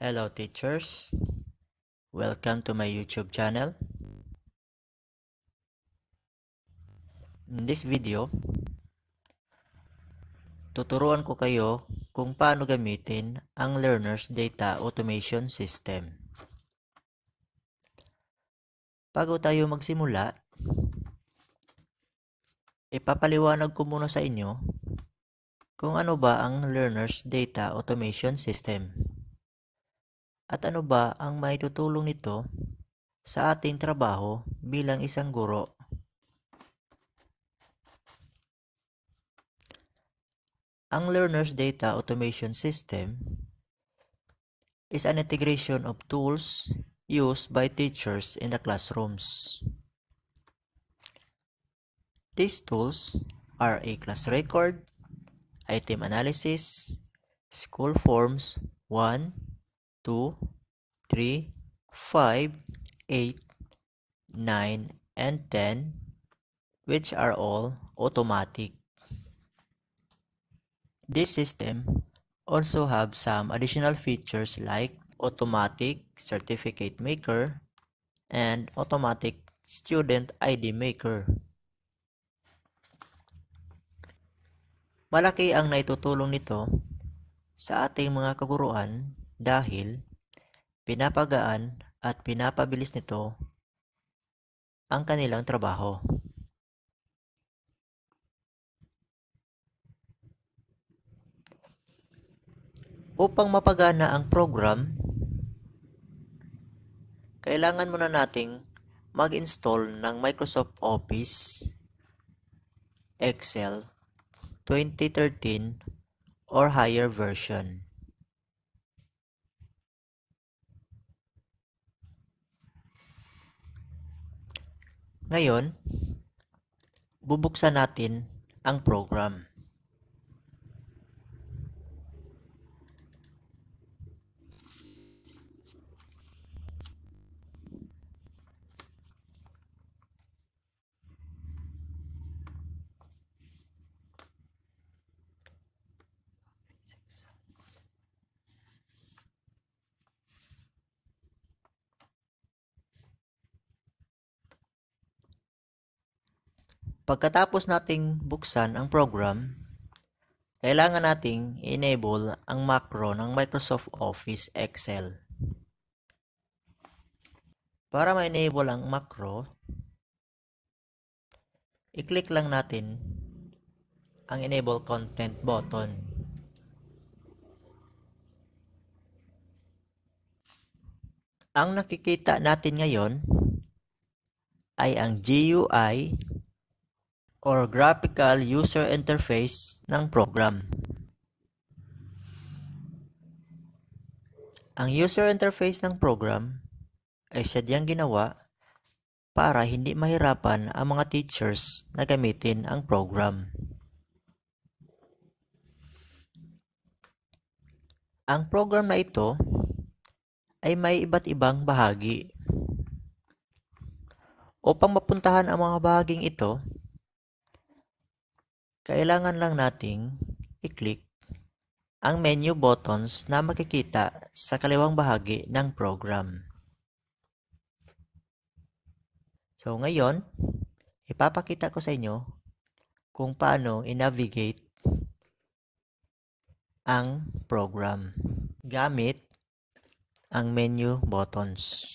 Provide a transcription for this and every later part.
Hello teachers, welcome to my YouTube channel. In this video, tuturuan ko kayo kung paano gamitin ang Learner's Data Automation System. Bago tayo magsimula, ipapaliwanag ko muna sa inyo kung ano ba ang Learner's Data Automation System. At ano ba ang maitutulong nito sa ating trabaho bilang isang guro? Ang Learner's Data Automation System is an integration of tools used by teachers in the classrooms. These tools are a class record, item analysis, school forms 1, 2, 3, 5, 8, 9, and 10, which are all automatic. This system also have some additional features like automatic certificate maker and automatic student ID maker. Malaki ang naitutulong nito sa ating mga kaguruan dahil pinapagaan at pinapabilis nito ang kanilang trabaho. Upang mapagana ang program, kailangan muna nating mag-install ng Microsoft Office Excel 2013 or higher version. Ngayon, bubuksan natin ang program. Pagkatapos nating buksan ang program, kailangan nating enable ang macro ng Microsoft Office Excel. Para ma-enable ang macro, i-click lang natin ang Enable Content button. Ang nakikita natin ngayon ay ang GUI or graphical user interface ng program. Ang user interface ng program ay sadyang ginawa para hindi mahirapan ang mga teachers na gamitin ang program. Ang program na ito ay may iba't ibang bahagi. Upang mapuntahan ang mga bahaging ito, kailangan lang nating i-click ang menu buttons na makikita sa kaliwang bahagi ng program. So ngayon, ipapakita ko sa inyo kung paano i-navigate ang program gamit ang menu buttons.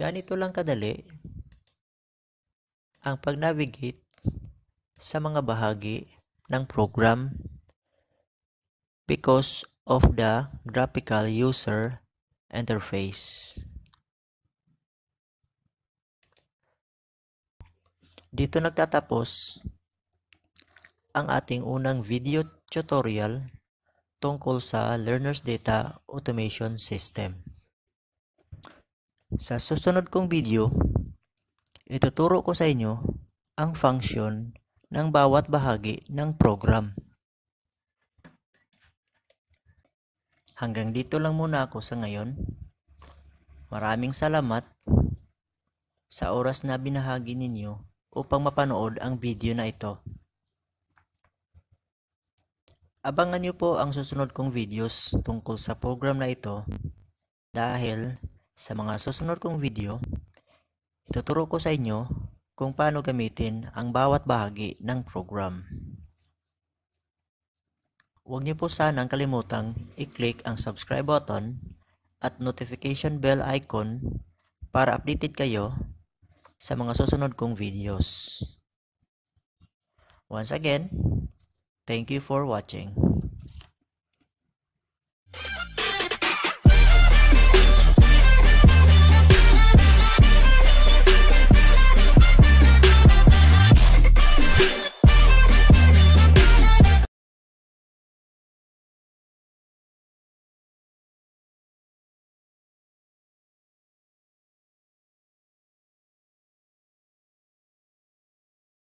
Ganito lang kadali ang pag-navigate sa mga bahagi ng program because of the graphical user interface. Dito nagtatapos ang ating unang video tutorial tungkol sa Learner's Data Automation System. Sa susunod kong video, ituturo ko sa inyo ang function ng bawat bahagi ng program. Hanggang dito lang muna ako sa ngayon. Maraming salamat sa oras na binahagi ninyo upang mapanood ang video na ito. Abangan nyo po ang susunod kong videos tungkol sa program na ito dahil sa mga susunod kong video, ituturo ko sa inyo kung paano gamitin ang bawat bahagi ng program. Huwag niyo po sanang kalimutang i-click ang subscribe button at notification bell icon para updated kayo sa mga susunod kong videos. Once again, thank you for watching.